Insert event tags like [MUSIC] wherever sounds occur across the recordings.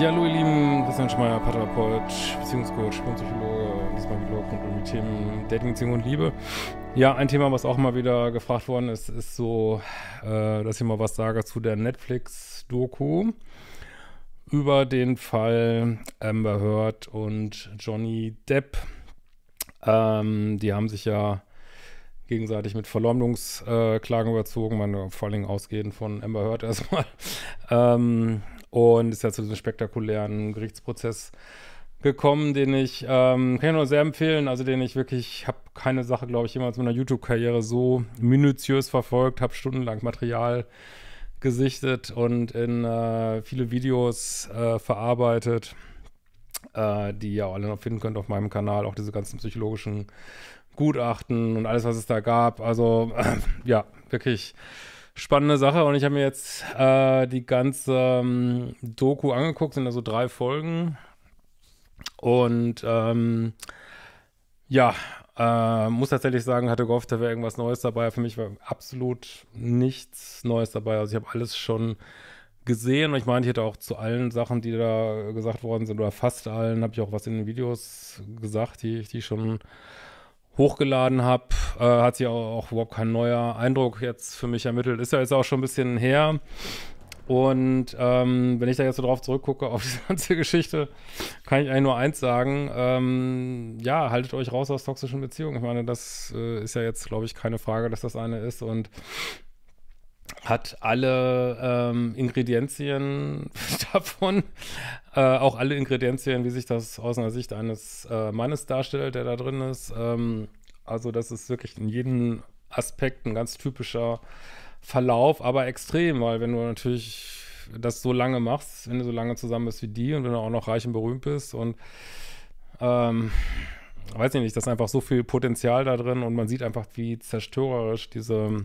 Ja, hallo ihr Lieben, Christian Schmeier, Paterapult, Beziehungscoach, Psychologe, diesmal wieder rund um die Themen Dating, Beziehung und Liebe. Ja, ein Thema, was auch mal wieder gefragt worden ist, ist so, äh, dass ich mal was sage zu der Netflix-Doku über den Fall Amber Heard und Johnny Depp. Ähm, die haben sich ja gegenseitig mit Verleumdungsklagen äh, überzogen, man vor allen Dingen ausgehend von Amber Heard erstmal. [LAUGHS] Ähm, und ist ja zu diesem spektakulären Gerichtsprozess gekommen, den ich, ähm, kann ich nur sehr empfehlen, also den ich wirklich, habe keine Sache, glaube ich, jemals in meiner YouTube-Karriere so minutiös verfolgt, habe stundenlang Material gesichtet und in äh, viele Videos äh, verarbeitet, äh, die ihr auch alle noch finden könnt auf meinem Kanal, auch diese ganzen psychologischen Gutachten und alles, was es da gab. Also [CLEARS THROAT] ja, wirklich spannende Sache und ich habe mir jetzt äh, die ganze ähm, Doku angeguckt, sind da so drei Folgen. Und ähm, ja, äh, muss tatsächlich sagen, hatte gehofft, da wäre irgendwas Neues dabei. Für mich war absolut nichts Neues dabei. Also ich habe alles schon gesehen und ich meine, ich hätte auch zu allen Sachen, die da gesagt worden sind, oder fast allen, habe ich auch was in den Videos gesagt, die, die ich schon hochgeladen habe, äh, hat sich auch, auch, überhaupt kein neuer Eindruck jetzt für mich ermittelt. Ist ja jetzt auch schon ein bisschen her. Und ähm, wenn ich da jetzt so drauf zurückgucke, auf [LAUGHS] diese ganze Geschichte, kann ich eigentlich nur eins sagen. Ähm, ja, haltet euch raus aus toxischen Beziehungen. Ich meine, das äh, ist ja jetzt, glaube ich, keine Frage, dass das eine ist. Und hat alle ähm, Ingredienzien [LAUGHS] davon, äh, auch alle Ingredienzien, wie sich das aus einer Sicht eines äh, Mannes darstellt, der da drin ist. Ähm, also das ist wirklich in jedem Aspekt ein ganz typischer Verlauf, aber extrem, weil wenn du natürlich das so lange machst, wenn du so lange zusammen bist wie die und wenn du auch noch reich und berühmt bist und ähm, weiß ich nicht, das ist einfach so viel Potenzial da drin und man sieht einfach, wie zerstörerisch diese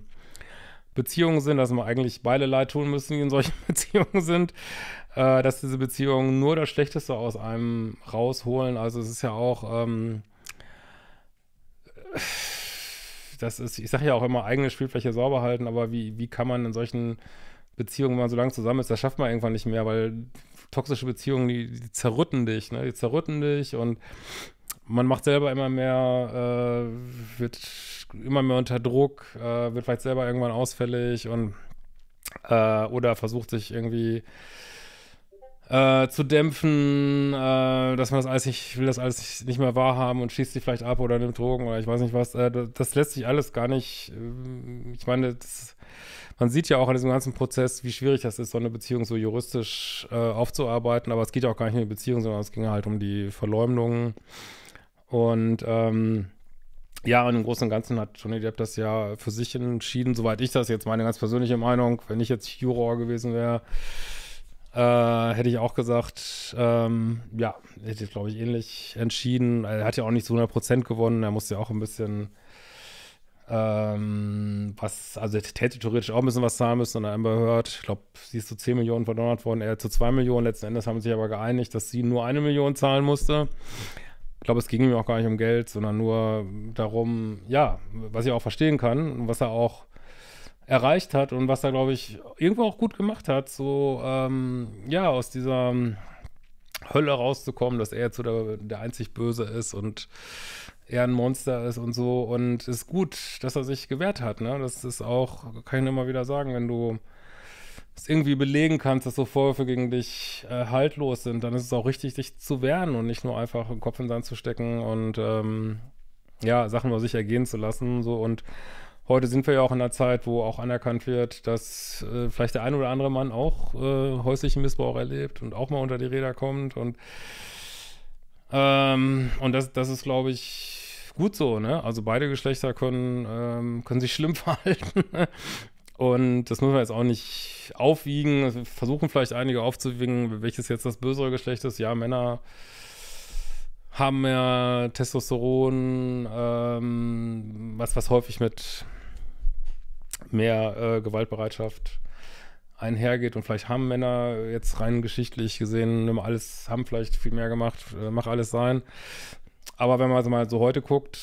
Beziehungen sind, dass wir eigentlich beide leid tun müssen, die in solchen [LAUGHS] Beziehungen sind, äh, dass diese Beziehungen nur das Schlechteste aus einem rausholen. Also es ist ja auch, ähm, das ist, ich sage ja auch immer, eigene Spielfläche sauber halten, aber wie, wie kann man in solchen Beziehungen, wenn man so lange zusammen ist, das schafft man irgendwann nicht mehr, weil toxische Beziehungen, die, die zerrütten dich, ne? Die zerrütten dich und man macht selber immer mehr, äh, wird immer mehr unter Druck, äh, wird vielleicht selber irgendwann ausfällig und äh, oder versucht sich irgendwie äh, zu dämpfen, äh, dass man das alles nicht, will das alles nicht, mehr wahrhaben und schießt sich vielleicht ab oder nimmt Drogen oder ich weiß nicht was. Äh, das lässt sich alles gar nicht. Ähm, ich meine, das, man sieht ja auch an diesem ganzen Prozess, wie schwierig das ist, so eine Beziehung so juristisch äh, aufzuarbeiten. Aber es geht ja auch gar nicht um die Beziehung, sondern es ging halt um die Verleumdungen und ähm, ja, und im Großen und Ganzen hat Johnny Depp das ja für sich entschieden, soweit ich das jetzt, meine ganz persönliche Meinung, wenn ich jetzt Juror gewesen wäre, äh, hätte ich auch gesagt, ähm, ja, hätte ich, glaube ich, ähnlich entschieden. Er hat ja auch nicht zu 100% gewonnen, er musste ja auch ein bisschen ähm, was, also er hätte theoretisch auch ein bisschen was zahlen müssen und Amber Heard, ich glaube, sie ist zu 10 Millionen verdonnert worden, er zu 2 Millionen, letzten Endes haben sie sich aber geeinigt, dass sie nur eine Million zahlen musste. Ich glaube, es ging ihm auch gar nicht um Geld, sondern nur darum, ja, was ich auch verstehen kann und was er auch erreicht hat und was er, glaube ich, irgendwo auch gut gemacht hat, so, ähm, ja, aus dieser Hölle rauszukommen, dass er jetzt so der, der einzig Böse ist und er ein Monster ist und so. Und es ist gut, dass er sich gewehrt hat, ne? Das ist auch, kann ich immer wieder sagen, wenn du es irgendwie belegen kannst, dass so Vorwürfe gegen dich äh, haltlos sind, dann ist es auch richtig, dich zu wehren und nicht nur einfach den Kopf in den Sand zu stecken und ähm, ja, Sachen nur sich ergehen zu lassen. So und heute sind wir ja auch in einer Zeit, wo auch anerkannt wird, dass äh, vielleicht der ein oder andere Mann auch äh, häuslichen Missbrauch erlebt und auch mal unter die Räder kommt und ähm, und das, das ist, glaube ich, gut so, ne? Also beide Geschlechter können, ähm, können sich schlimm [LAUGHS] verhalten. Und das müssen wir jetzt auch nicht aufwiegen. Also wir Versuchen vielleicht einige aufzuwiegen, welches jetzt das bösere Geschlecht ist. Ja, Männer haben mehr Testosteron, ähm, was, was häufig mit mehr äh, Gewaltbereitschaft einhergeht und vielleicht haben Männer jetzt rein geschichtlich gesehen, nimm alles, haben vielleicht viel mehr gemacht, äh, mach alles sein aber wenn man also mal so heute guckt,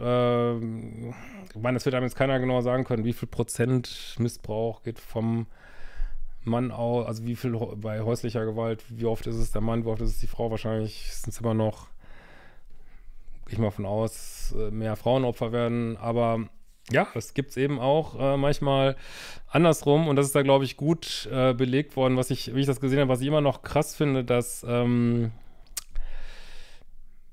äh, ich meine, das wird einem jetzt keiner genau sagen können, wie viel Prozent Missbrauch geht vom Mann aus, also wie viel bei häuslicher Gewalt, wie oft ist es der Mann, wie oft ist es die Frau? Wahrscheinlich sind es immer noch, gehe ich mal von aus, äh, mehr Frauenopfer werden, aber ja, das gibt es eben auch äh, manchmal andersrum und das ist da, glaube ich, gut äh, belegt worden, was ich, wie ich das gesehen habe, was ich immer noch krass finde, dass ähm,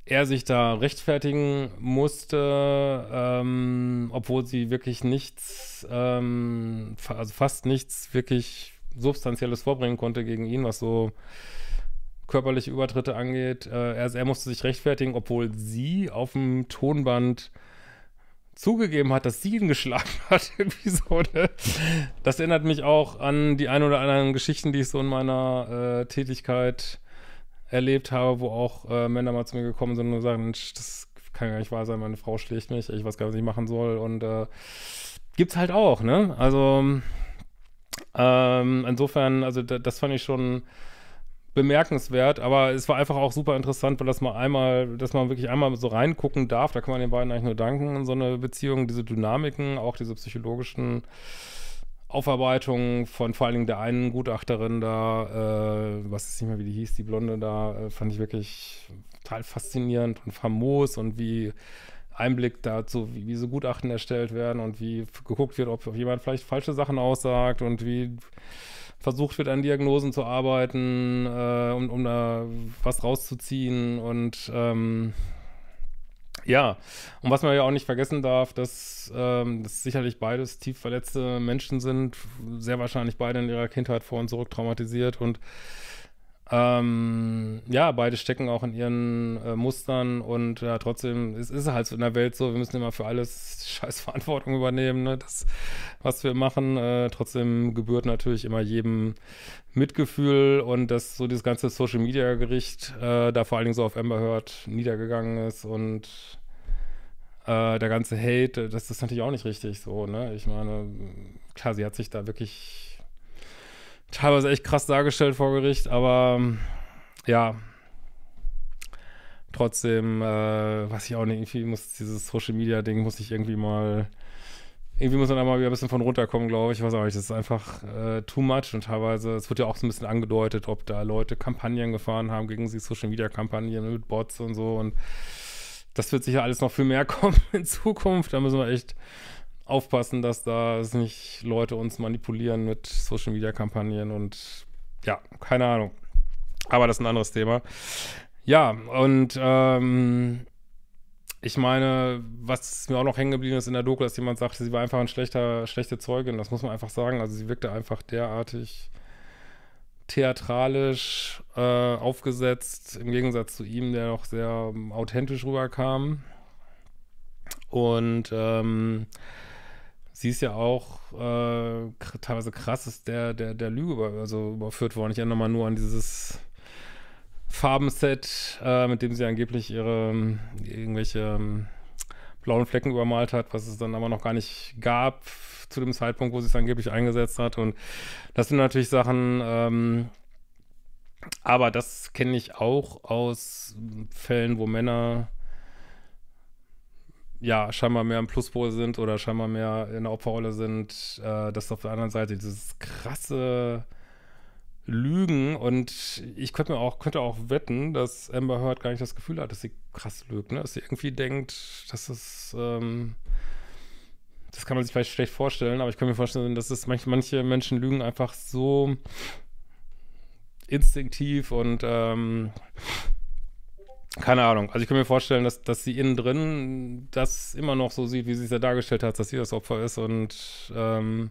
er sich da rechtfertigen musste, ähm, obwohl sie wirklich nichts, ähm, also fast nichts wirklich Substanzielles vorbringen konnte gegen ihn, was so körperliche Übertritte angeht. Äh, er, er, musste sich rechtfertigen, obwohl sie auf dem Tonband zugegeben hat, dass sie ihn geschlagen [LAUGHS] hat. so, ne? Das erinnert mich auch an die ein oder anderen Geschichten, die ich so in meiner äh, Tätigkeit erlebt habe, wo auch äh, Männer mal zu mir gekommen sind und sagen, Mensch, das kann gar nicht wahr sein, meine Frau schlägt mich, ich weiß gar nicht, was ich machen soll. Und äh, gibt's halt auch, ne? Also ähm, insofern, also das fand ich schon bemerkenswert, aber es war einfach auch super interessant, weil das mal einmal, dass man wirklich einmal so reingucken darf, da kann man den beiden eigentlich nur danken in so eine Beziehung, diese Dynamiken, auch diese psychologischen Aufarbeitung von vor allen Dingen der einen Gutachterin da, äh, was ist nicht mehr, wie die hieß, die Blonde da, äh, fand ich wirklich total faszinierend und famos und wie Einblick dazu, wie, wie so Gutachten erstellt werden und wie geguckt wird, ob, jemand vielleicht falsche Sachen aussagt und wie versucht wird, an Diagnosen zu arbeiten, äh, um, um da was rauszuziehen und ähm, ja, und was man ja auch nicht vergessen darf, dass ähm, das sicherlich beides tief verletzte Menschen sind, sehr wahrscheinlich beide in ihrer Kindheit vor und zurück traumatisiert und ähm, ja, beide stecken auch in ihren äh, Mustern und ja, trotzdem ist es halt so in der Welt so, wir müssen immer für alles scheiß Verantwortung übernehmen, ne? das, was wir machen. Äh, trotzdem gebührt natürlich immer jedem Mitgefühl und dass so dieses ganze Social Media Gericht äh, da vor allen Dingen so auf Amber Heard niedergegangen ist und äh, der ganze Hate, das ist natürlich auch nicht richtig so, ne? Ich meine, klar, sie hat sich da wirklich teilweise echt krass dargestellt vor Gericht, aber ähm, ja. Trotzdem, äh, weiß ich auch nicht, irgendwie muss dieses Social Media Ding muss ich irgendwie mal, irgendwie muss man da mal wieder ein bisschen von runterkommen, glaube ich. Ich weiß auch nicht, das ist einfach äh, too much und teilweise, es wird ja auch so ein bisschen angedeutet, ob da Leute Kampagnen gefahren haben gegen sie, Social Media Kampagnen mit Bots und so und das wird sicher alles noch viel mehr [LAUGHS] kommen in Zukunft. Da müssen wir echt aufpassen, dass da nicht Leute uns manipulieren mit Social Media Kampagnen und ja, keine Ahnung. Aber das ist ein anderes Thema. Ja, und ähm, ich meine, was mir auch noch hängen geblieben ist in der Doku, dass jemand sagte, sie war einfach ein schlechter, schlechte Zeugin. Das muss man einfach sagen. Also sie wirkte einfach derartig theatralisch äh, aufgesetzt, im Gegensatz zu ihm, der noch sehr ähm, authentisch rüberkam. Und ähm, sie ist ja auch äh, teilweise krasses der, der, der Lüge über, also überführt worden. Ich erinnere mal nur an dieses Farbenset, äh, mit dem sie angeblich ihre ähm, irgendwelche ähm, blauen Flecken übermalt hat, was es dann aber noch gar nicht gab zu dem Zeitpunkt, wo sie es angeblich eingesetzt hat. Und das sind natürlich Sachen, ähm, aber das kenne ich auch aus Fällen, wo Männer ja, scheinbar mehr im Pluspol sind oder scheinbar mehr in der Opferrolle sind, äh, dass auf der anderen Seite dieses krasse Lügen und ich könnte mir auch, könnte auch wetten, dass Amber Heard gar nicht das Gefühl hat, dass sie krass lügt, ne? Dass sie irgendwie denkt, dass es, ähm, das kann man sich vielleicht schlecht vorstellen, aber ich kann mir vorstellen, dass es manch, manche Menschen lügen einfach so instinktiv und ähm, keine Ahnung. Also ich kann mir vorstellen, dass, dass sie innen drin das immer noch so sieht, wie sie es ja dargestellt hat, dass sie das Opfer ist. Und ähm,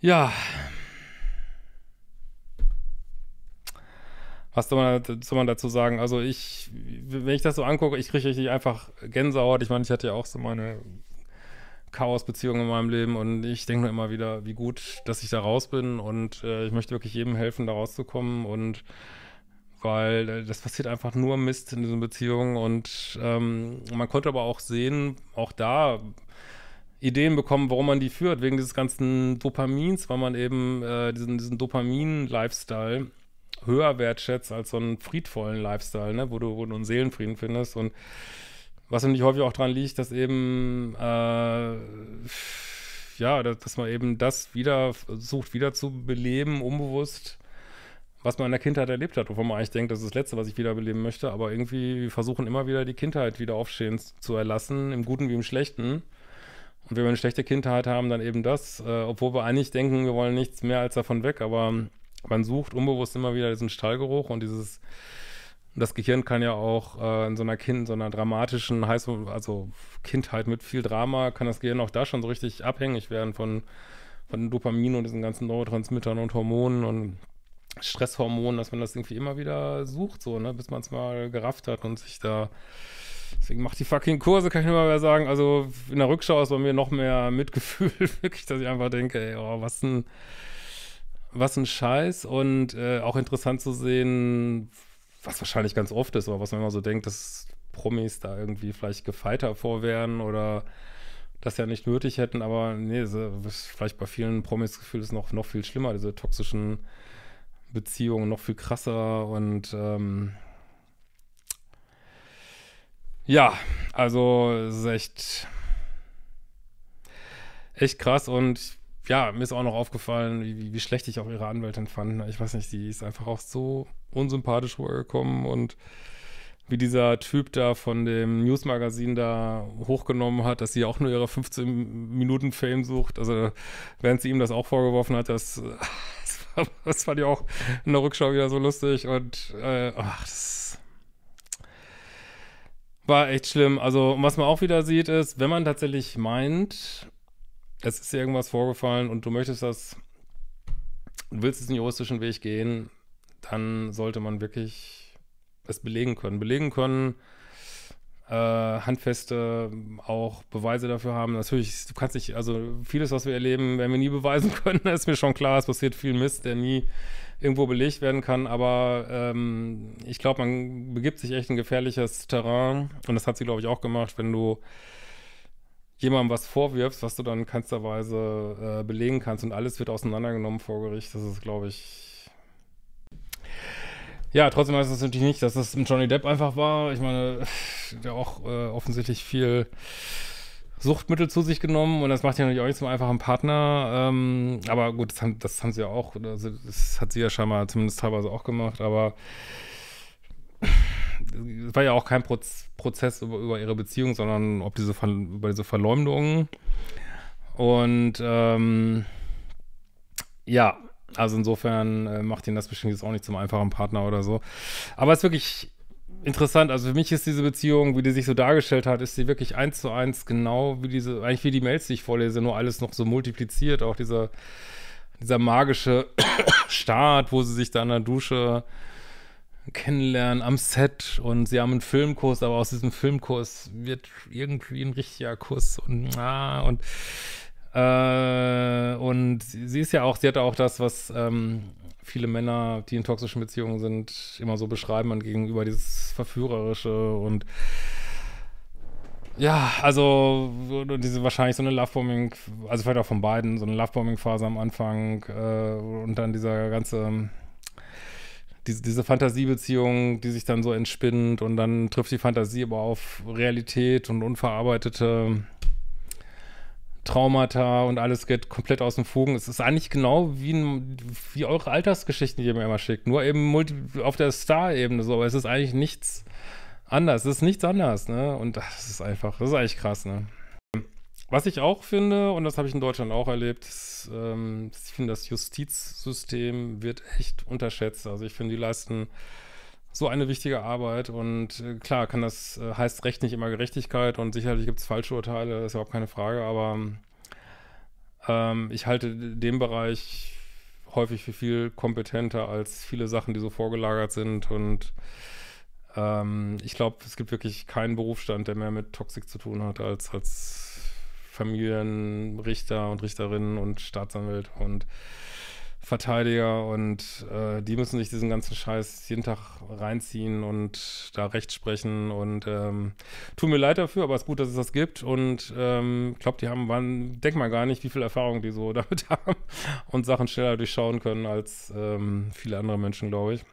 ja. Was soll man, soll man, dazu sagen? Also ich, wenn ich das so angucke, ich kriege richtig einfach Gänsehaut. Ich meine, ich hatte ja auch so meine Chaos-Beziehung in meinem Leben und ich denke mir immer wieder, wie gut, dass ich da raus bin und äh, ich möchte wirklich jedem helfen, da rauszukommen und weil äh, das passiert einfach nur Mist in diesen Beziehungen und ähm, man konnte aber auch sehen, auch da Ideen bekommen, warum man die führt, wegen dieses ganzen Dopamins, weil man eben äh, diesen, diesen Dopamin-Lifestyle höher wertschätzt als so einen friedvollen Lifestyle, ne? wo, du, wo du einen Seelenfrieden findest und was nämlich häufig auch daran liegt, dass eben äh, ja, dass, dass man eben das wieder versucht wieder zu beleben, unbewusst was man in der Kindheit erlebt hat, wovon man eigentlich denkt, das ist das Letzte, was ich wiederbeleben möchte, aber irgendwie versuchen immer wieder die Kindheit wieder aufstehen zu erlassen, im Guten wie im Schlechten. Und wenn wir eine schlechte Kindheit haben, dann eben das, äh, obwohl wir eigentlich denken, wir wollen nichts mehr als davon weg, aber man sucht unbewusst immer wieder diesen Stallgeruch und dieses, das Gehirn kann ja auch äh, in so einer Kind, so einer dramatischen, also Kindheit mit viel Drama, kann das Gehirn auch da schon so richtig abhängig werden von, von Dopamin und diesen ganzen Neurotransmittern und Hormonen und Stresshormon, dass man das irgendwie immer wieder sucht, so, ne, bis man es mal gerafft hat und sich da. Deswegen macht die fucking Kurse, kann ich nur mehr sagen. Also in der Rückschau ist bei mir noch mehr [LAUGHS] Mitgefühl, wirklich, dass ich einfach denke, ey, oh, was ein, was ein Scheiß. Und äh, auch interessant zu sehen, was wahrscheinlich ganz oft ist, aber was man immer so denkt, dass Promis da irgendwie vielleicht gefeiter vor wären oder das ja nicht nötig hätten, aber nee, vielleicht bei vielen Promis Gefühl ist noch, noch viel schlimmer, diese toxischen Beziehungen noch viel krasser und ähm, ja, also es ist echt, echt krass und ja, mir ist auch noch aufgefallen, wie, wie schlecht ich auch ihre Anwältin fand. Ich weiß nicht, sie ist einfach auch so unsympathisch rübergekommen und wie dieser Typ da von dem Newsmagazin da hochgenommen hat, dass sie auch nur ihre 15 Minuten Fame sucht. Also während sie ihm das auch vorgeworfen hat, dass [LAUGHS] das aber [LAUGHS] das fand ich auch in der Rückschau wieder so lustig und äh, ach, das war echt schlimm. Also, was man auch wieder sieht, ist, wenn man tatsächlich meint, es ist irgendwas vorgefallen und du möchtest das, du willst diesen juristischen Weg gehen, dann sollte man wirklich es belegen können. Belegen können, äh, handfeste auch Beweise dafür haben. Natürlich, du kannst nicht, also vieles, was wir erleben, werden wir nie beweisen [LAUGHS] können. ist mir schon klar, es passiert viel Mist, der nie irgendwo belegt werden kann. Aber ähm, ich glaube, man begibt sich echt ein gefährliches Terrain. Und das hat sie, glaube ich, auch gemacht, wenn du jemandem was vorwirfst, was du dann in keinster Weise äh, belegen kannst und alles wird auseinandergenommen vor Gericht. Das ist, glaube ich, ja, trotzdem heißt es natürlich nicht, dass es mit Johnny Depp einfach war. Ich meine, [LAUGHS] der auch äh, offensichtlich viel Suchtmittel zu sich genommen und das macht ja natürlich auch nicht zum einfachen Partner. Ähm, aber gut, das haben, das haben sie ja auch, also das hat sie ja scheinbar zumindest teilweise auch gemacht, aber es war ja auch kein Proz Prozess über, über, ihre Beziehung, sondern ob diese über diese Verleumdungen. Und ähm, ja, also insofern äh, macht ihn das bestimmt jetzt auch nicht zum einfachen Partner oder so. Aber es ist wirklich interessant. Also für mich ist diese Beziehung, wie die sich so dargestellt hat, ist sie wirklich eins zu eins genau wie diese, eigentlich wie die Mails, die ich vorlese, nur alles noch so multipliziert. Auch dieser, dieser magische [COUGHS] Start, wo sie sich da in der Dusche kennenlernen am Set und sie haben einen Filmkurs, aber aus diesem Filmkurs wird irgendwie ein richtiger Kuss und ah, und äh, und sie ist ja auch, sie hat auch das, was ähm, viele Männer, die in toxischen Beziehungen sind, immer so beschreiben und gegenüber dieses Verführerische und ja, also diese wahrscheinlich so eine Lovebombing, also vielleicht auch von beiden, so eine Lovebombing-Phase am Anfang äh, und dann dieser ganze diese, diese Fantasiebeziehung, die sich dann so entspinnt und dann trifft die Fantasie aber auf Realität und unverarbeitete Traumata und alles geht komplett aus dem Fugen. Es ist eigentlich genau wie, ein, wie eure Altersgeschichten, die ihr mir immer schickt. Nur eben multi, auf der Star-Ebene so. Aber es ist eigentlich nichts anders. Es ist nichts anders, ne? Und das ist einfach, das ist eigentlich krass, ne? Was ich auch finde, und das habe ich in Deutschland auch erlebt, ist, ähm, ich finde, das Justizsystem wird echt unterschätzt. Also ich finde, die leisten so eine wichtige Arbeit und äh, klar kann das, äh, heißt Recht nicht immer Gerechtigkeit und sicherlich gibt es falsche Urteile, ist überhaupt keine Frage, aber ähm, ich halte den Bereich häufig für viel kompetenter als viele Sachen, die so vorgelagert sind und ähm, ich glaube, es gibt wirklich keinen Berufsstand, der mehr mit Toxik zu tun hat als, als Familienrichter und Richterinnen und Staatsanwält und Verteidiger und äh, die müssen sich diesen ganzen Scheiß jeden Tag reinziehen und da recht sprechen und ähm, tut mir leid dafür, aber es ist gut, dass es das gibt und ähm, ich glaube, die haben, waren, denk mal gar nicht, wie viel Erfahrung die so [LAUGHS] damit haben und Sachen schneller durchschauen können als ähm, viele andere Menschen, glaube ich.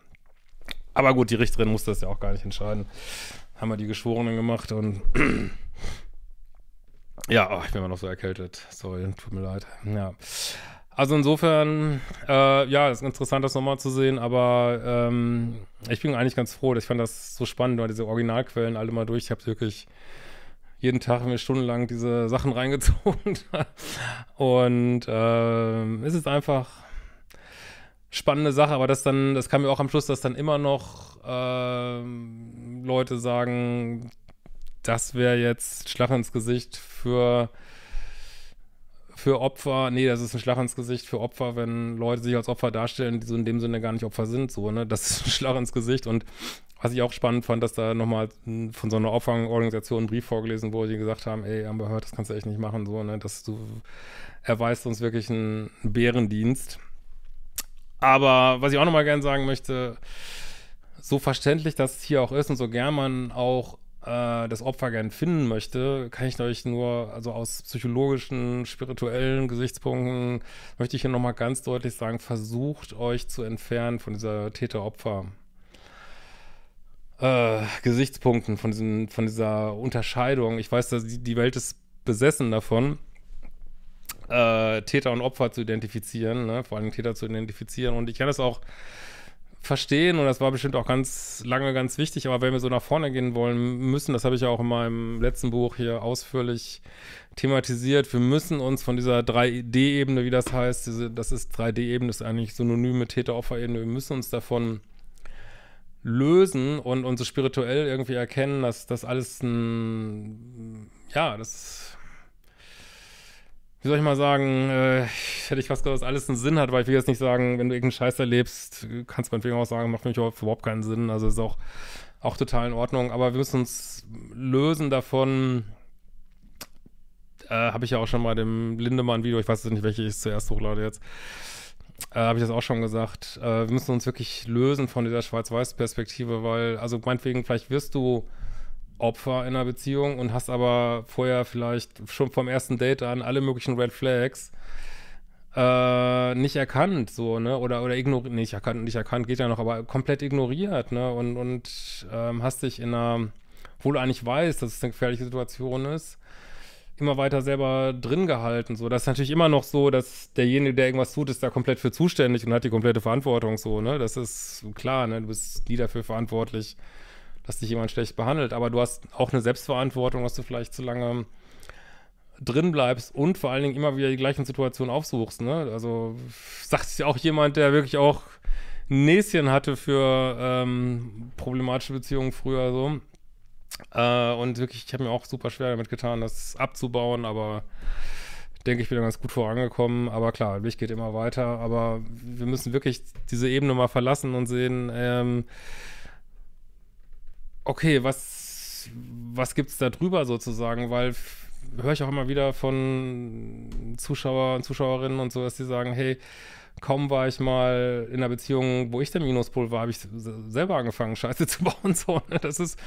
Aber gut, die Richterin musste das ja auch gar nicht entscheiden. Haben wir die Geschworenen gemacht und [CLEARS THROAT] ja, oh, ich bin immer noch so erkältet. Sorry, tut mir leid. Ja. Also insofern, äh, ja, ist interessant, das nochmal zu sehen, aber ähm, ich bin eigentlich ganz froh. Ich fand das so spannend, weil diese Originalquellen alle mal durch. Ich habe wirklich jeden Tag mir stundenlang diese Sachen [LAUGHS] reingezogen. Und ähm, es ist einfach spannende Sache, aber das dann, das kam mir auch am Schluss, dass dann immer noch ähm, Leute sagen, das wäre jetzt Schlag ins Gesicht für für Opfer, nee, das ist ein Schlag ins Gesicht für Opfer, wenn Leute sich als Opfer darstellen, die so in dem Sinne gar nicht Opfer sind, so, ne? Das ist ein [LAUGHS] Schlag ins Gesicht und was ich auch spannend fand, dass da nochmal von so einer Opferorganisation ein Brief vorgelesen wurde, die gesagt haben, ey, Amber Heard, das kannst du echt nicht machen, so, ne? Dass du erweist uns wirklich einen Bärendienst. Aber was ich auch nochmal gerne sagen möchte, so verständlich das hier auch ist und so gern man auch äh, das Opfer gern finden möchte, kann ich euch nur, also aus psychologischen, spirituellen Gesichtspunkten, möchte ich hier nochmal ganz deutlich sagen, versucht euch zu entfernen von dieser Täter-Opfer. Äh, Gesichtspunkten, von, diesen, von dieser Unterscheidung. Ich weiß, dass die, Welt ist besessen davon, äh, Täter und Opfer zu identifizieren, ne? vor allem Täter zu identifizieren. Und ich kann das auch verstehen und das war bestimmt auch ganz lange ganz wichtig, aber wenn wir so nach vorne gehen wollen müssen, das habe ich ja auch in meinem letzten Buch hier ausführlich thematisiert, wir müssen uns von dieser 3D-Ebene, wie das heißt, diese, das ist 3D-Ebene, ist eigentlich synonym mit Täter-Opfer-Ebene, wir müssen uns davon lösen und uns so spirituell irgendwie erkennen, dass das alles ein, ja, das wie soll ich mal sagen, äh, hätte ich fast gesagt, dass alles einen Sinn hat, weil ich will jetzt nicht sagen, wenn du irgendeinen Scheiß erlebst, kannst du meinetwegen auch sagen, macht für mich überhaupt keinen Sinn. Also ist auch, auch total in Ordnung. Aber wir müssen uns lösen davon. Äh, habe ich ja auch schon mal dem Lindemann-Video, ich weiß nicht, welche ich zuerst hochlade jetzt, äh, habe ich das auch schon gesagt. Äh, wir müssen uns wirklich lösen von dieser Schwarz-Weiß-Perspektive, weil, also meinetwegen, vielleicht wirst du Opfer in einer Beziehung und hast aber vorher vielleicht schon vom ersten Date an alle möglichen Red Flags äh, nicht erkannt, so, ne? Oder, oder ignoriert, nicht erkannt, nicht erkannt, geht ja noch, aber komplett ignoriert, ne? Und, und ähm, hast dich in einer, obwohl du eigentlich weißt, dass es eine gefährliche Situation ist, immer weiter selber drin gehalten. So, das ist natürlich immer noch so, dass derjenige, der irgendwas tut, ist da komplett für zuständig und hat die komplette Verantwortung. So, ne, das ist klar. Ne, du bist nie dafür verantwortlich, dass dich jemand schlecht behandelt, aber du hast auch eine Selbstverantwortung, dass du vielleicht zu lange drin bleibst und vor allen Dingen immer wieder die gleichen Situationen aufsuchst. Ne? Also sagt es ja auch jemand, der wirklich auch Näschen hatte für ähm, problematische Beziehungen früher so. Äh, und wirklich, ich habe mir auch super schwer damit getan, das abzubauen, aber denke ich, bin ganz gut vorangekommen. Aber klar, mich geht immer weiter. Aber wir müssen wirklich diese Ebene mal verlassen und sehen, ähm, okay, was, was gibt es da drüber sozusagen? Weil höre ich auch immer wieder von Zuschauern, Zuschauerinnen und so, dass die sagen, hey, kaum war ich mal in einer Beziehung, wo ich der Minuspol war, habe ich selber angefangen, Scheiße [LAUGHS] zu bauen. So, ne? Das ist,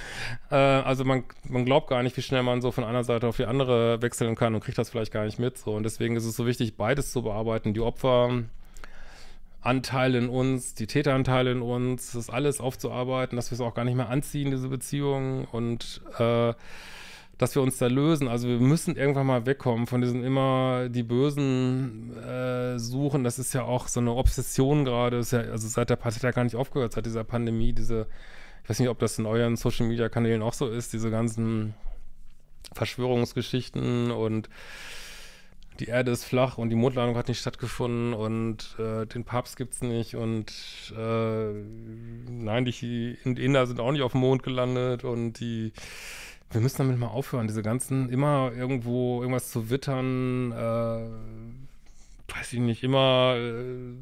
äh, also man, man glaubt gar nicht, wie schnell man so von einer Seite auf die andere wechseln kann und kriegt das vielleicht gar nicht mit. So. Und deswegen ist es so wichtig, beides zu bearbeiten, die Opfer Anteile in uns, die Täteranteile in uns, das alles aufzuarbeiten, dass wir es auch gar nicht mehr anziehen, diese Beziehungen und äh, dass wir uns da lösen. Also wir müssen irgendwann mal wegkommen von diesen immer die Bösen äh, suchen. Das ist ja auch so eine Obsession gerade. Ja, also seit der Partei da gar nicht aufgehört, seit dieser Pandemie, diese, ich weiß nicht, ob das in euren Social Media Kanälen auch so ist, diese ganzen Verschwörungsgeschichten und die Erde ist flach und die Mondlandung hat nicht stattgefunden und äh, den Papst gibt es nicht und äh, nein, die Inder sind auch nicht auf dem Mond gelandet und die wir müssen damit mal aufhören, diese ganzen immer irgendwo irgendwas zu wittern, äh, weiß ich nicht, immer äh,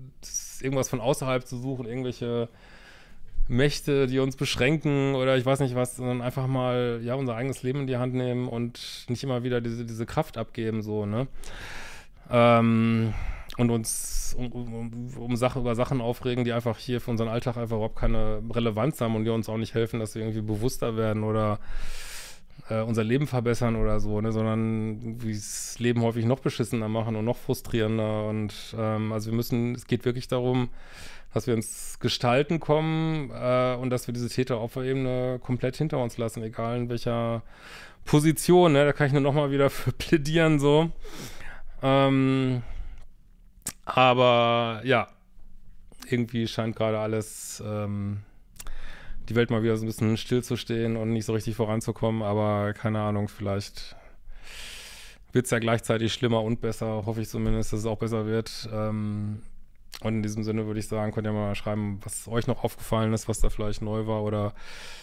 irgendwas von außerhalb zu suchen, irgendwelche Mächte, die uns beschränken oder ich weiß nicht was, sondern einfach mal ja unser eigenes Leben in die Hand nehmen und nicht immer wieder diese, diese Kraft abgeben, so, ne? Ähm, und uns um, um, um Sache, über Sachen aufregen, die einfach hier für unseren Alltag einfach überhaupt keine Relevanz haben und die uns auch nicht helfen, dass wir irgendwie bewusster werden oder äh, unser Leben verbessern oder so, ne, sondern wie das Leben häufig noch beschissener machen und noch frustrierender. Und ähm, also wir müssen, es geht wirklich darum, dass wir ins Gestalten kommen äh, und dass wir diese Täter-Opfer-Ebene komplett hinter uns lassen, egal in welcher Position. Ne? Da kann ich nur nochmal wieder [LAUGHS] für plädieren, so. Ähm, aber ja, irgendwie scheint gerade alles. Ähm, die Welt mal wieder so ein bisschen stillzustehen und nicht so richtig voranzukommen. Aber keine Ahnung, vielleicht wird es ja gleichzeitig schlimmer und besser. Hoffe ich zumindest, dass es auch besser wird. Ähm, und in diesem Sinne würde ich sagen, könnt ihr mal schreiben, was euch noch aufgefallen ist, was da vielleicht neu war. Oder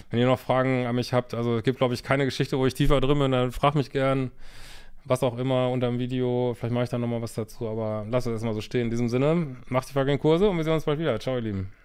wenn ihr noch Fragen an mich habt, also es gibt, glaube ich, keine Geschichte, wo ich tiefer drin bin, dann fragt mich gern, was auch immer unter dem Video. Vielleicht mache ich da nochmal was dazu, aber lasst es erstmal so stehen. In diesem Sinne, macht die in Kurse und wir sehen uns bald wieder. Ciao, ihr Lieben.